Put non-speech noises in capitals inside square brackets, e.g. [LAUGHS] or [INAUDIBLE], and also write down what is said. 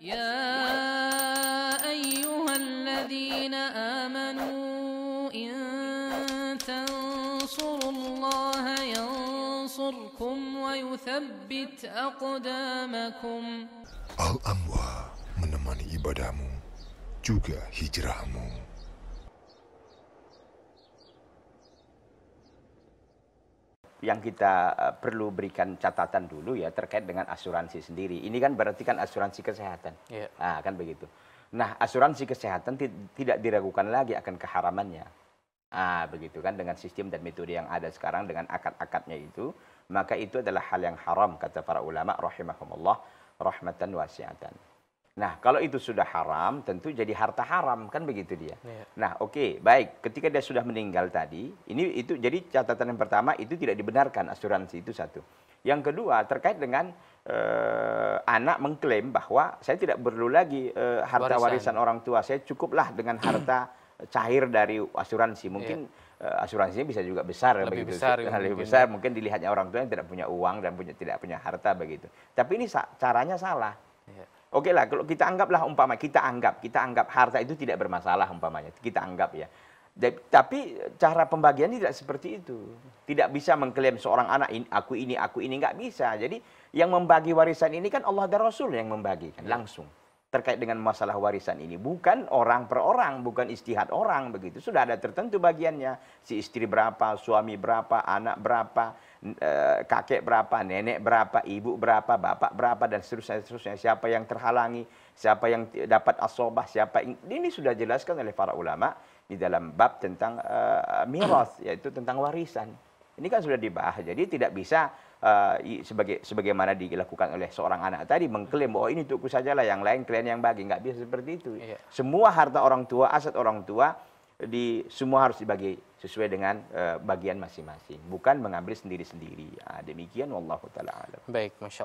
يا أيها الذين آمنوا إن تنصروا الله ينصركم ويثبت أقدامكم من menemani ibadahmu, juga hijrahmu. yang kita eh, perlu berikan catatan dulu ya terkait dengan asuransi sendiri. Ini kan berarti kan asuransi kesehatan, yeah. nah, kan begitu. Nah asuransi kesehatan tidak diragukan lagi akan keharamannya, ah begitu kan dengan sistem dan metode yang ada sekarang dengan akad-akadnya itu, maka itu adalah hal yang haram kata para ulama, rahimahumullah, rahmatan wasiatan. Nah, kalau itu sudah haram, tentu jadi harta haram kan begitu dia. Iya. Nah, oke, okay, baik. Ketika dia sudah meninggal tadi, ini itu jadi catatan yang pertama itu tidak dibenarkan asuransi itu satu. Yang kedua terkait dengan eh, anak mengklaim bahwa saya tidak perlu lagi eh, harta warisan. warisan orang tua, saya cukuplah dengan [CLEARS THROAT] harta cair dari asuransi. Mungkin yeah iya. uh, asuransinya bisa juga besar lebih begitu. besar [LAUGHS] lebih mungkin besar iya. mungkin dilihatnya orang tua yang tidak punya uang dan punya tidak punya harta begitu tapi ini caranya salah Oke lah, kalau kita anggaplah umpama, kita anggap, kita anggap harta itu tidak bermasalah umpamanya, kita anggap ya. Tapi cara pembagian tidak seperti itu. Tidak bisa mengklaim seorang anak, ini, aku ini, aku ini, nggak bisa. Jadi yang membagi warisan ini kan Allah dan Rasul yang membagikan langsung terkait dengan masalah warisan ini bukan orang per orang, bukan istihad orang begitu. Sudah ada tertentu bagiannya, si istri berapa, suami berapa, anak berapa, e, kakek berapa, nenek berapa, ibu berapa, bapak berapa dan seterusnya seterusnya. Siapa yang terhalangi, siapa yang dapat asobah, siapa ini sudah jelaskan oleh para ulama di dalam bab tentang uh, miras yaitu tentang warisan. Ini kan sudah dibahas. Jadi tidak bisa uh, sebagai sebagaimana dilakukan oleh seorang anak tadi mengklaim bahwa ini untukku sajalah yang lain kalian yang bagi nggak bisa seperti itu iya. semua harta orang tua aset orang tua di semua harus dibagi sesuai dengan uh, bagian masing-masing bukan mengambil sendiri-sendiri nah, demikian wallahu taala baik masya